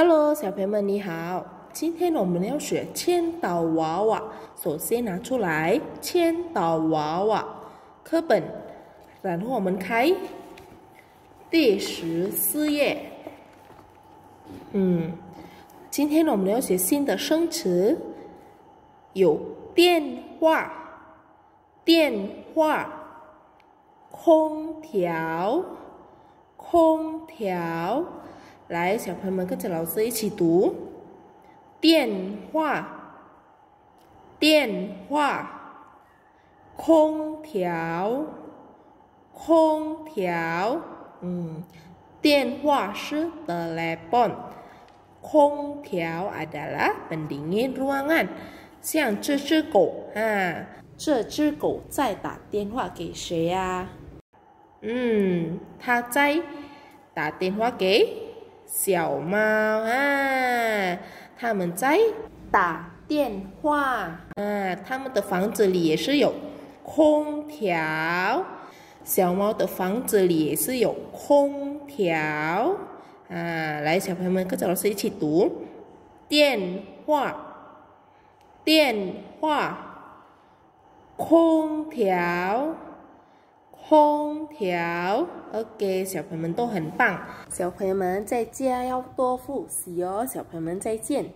Hello，小朋友们你好！今天我们要学《千岛娃娃》，首先拿出来《千岛娃娃》课本，然后我们开第十四页。嗯，今天呢我们要学新的生词，有电话、电话、空调、空调。来，小朋友们跟着老师一起读：电话，电话，空调，空调。嗯，电话是的来帮，空调啊，达拉，冷冰冰的 a n 像这只狗啊，这只狗在打电话给谁呀？嗯，它在打电话给。小猫啊，他们在打电话。啊，他们的房子里也是有空调。小猫的房子里也是有空调。啊，来，小朋友们跟着老师一起读：电话，电话，空调。好，OK，小朋友们都很棒。小朋友们在家要多复习哦。小朋友们再见。